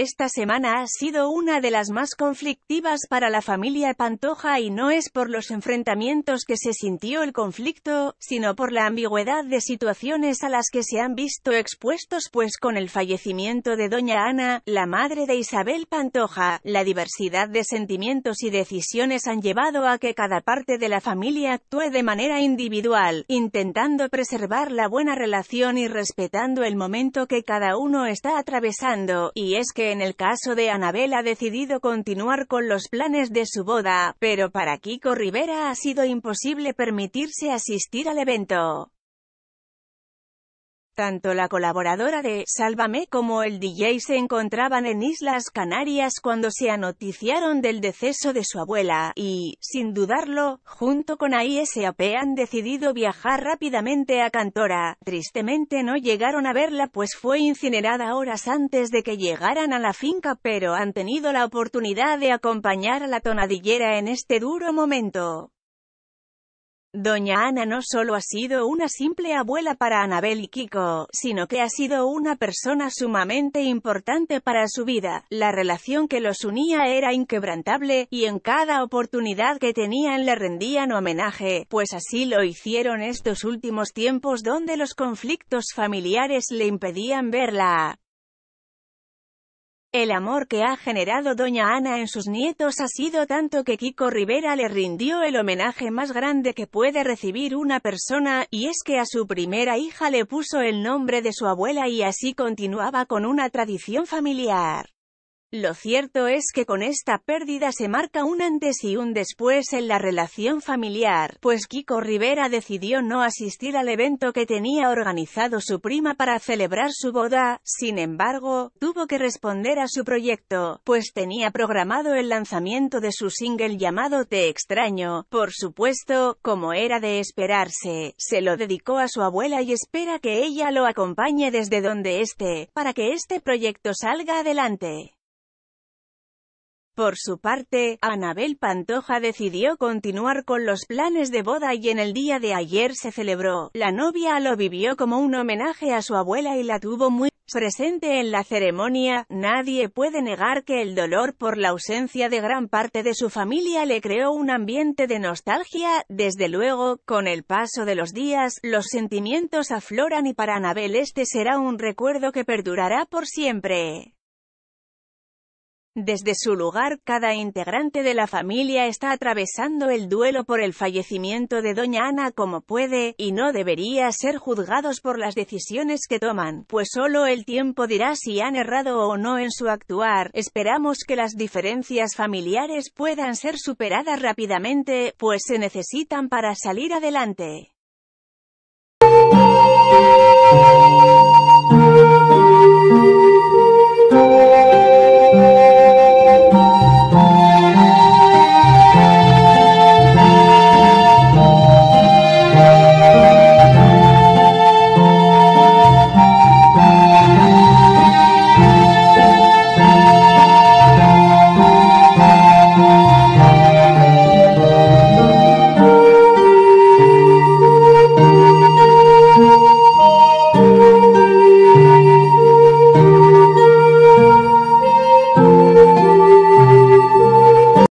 Esta semana ha sido una de las más conflictivas para la familia Pantoja y no es por los enfrentamientos que se sintió el conflicto, sino por la ambigüedad de situaciones a las que se han visto expuestos pues con el fallecimiento de doña Ana, la madre de Isabel Pantoja, la diversidad de sentimientos y decisiones han llevado a que cada parte de la familia actúe de manera individual, intentando preservar la buena relación y respetando el momento que cada uno está atravesando, y es que en el caso de Anabel ha decidido continuar con los planes de su boda, pero para Kiko Rivera ha sido imposible permitirse asistir al evento. Tanto la colaboradora de Sálvame como el DJ se encontraban en Islas Canarias cuando se anoticiaron del deceso de su abuela, y, sin dudarlo, junto con AISAP han decidido viajar rápidamente a Cantora. Tristemente no llegaron a verla pues fue incinerada horas antes de que llegaran a la finca pero han tenido la oportunidad de acompañar a la tonadillera en este duro momento. Doña Ana no solo ha sido una simple abuela para Anabel y Kiko, sino que ha sido una persona sumamente importante para su vida. La relación que los unía era inquebrantable, y en cada oportunidad que tenían le rendían homenaje, pues así lo hicieron estos últimos tiempos donde los conflictos familiares le impedían verla. El amor que ha generado Doña Ana en sus nietos ha sido tanto que Kiko Rivera le rindió el homenaje más grande que puede recibir una persona, y es que a su primera hija le puso el nombre de su abuela y así continuaba con una tradición familiar. Lo cierto es que con esta pérdida se marca un antes y un después en la relación familiar, pues Kiko Rivera decidió no asistir al evento que tenía organizado su prima para celebrar su boda, sin embargo, tuvo que responder a su proyecto, pues tenía programado el lanzamiento de su single llamado Te extraño, por supuesto, como era de esperarse, se lo dedicó a su abuela y espera que ella lo acompañe desde donde esté, para que este proyecto salga adelante. Por su parte, Anabel Pantoja decidió continuar con los planes de boda y en el día de ayer se celebró. La novia lo vivió como un homenaje a su abuela y la tuvo muy presente en la ceremonia. Nadie puede negar que el dolor por la ausencia de gran parte de su familia le creó un ambiente de nostalgia. Desde luego, con el paso de los días, los sentimientos afloran y para Anabel este será un recuerdo que perdurará por siempre. Desde su lugar, cada integrante de la familia está atravesando el duelo por el fallecimiento de Doña Ana como puede, y no debería ser juzgados por las decisiones que toman, pues solo el tiempo dirá si han errado o no en su actuar. Esperamos que las diferencias familiares puedan ser superadas rápidamente, pues se necesitan para salir adelante.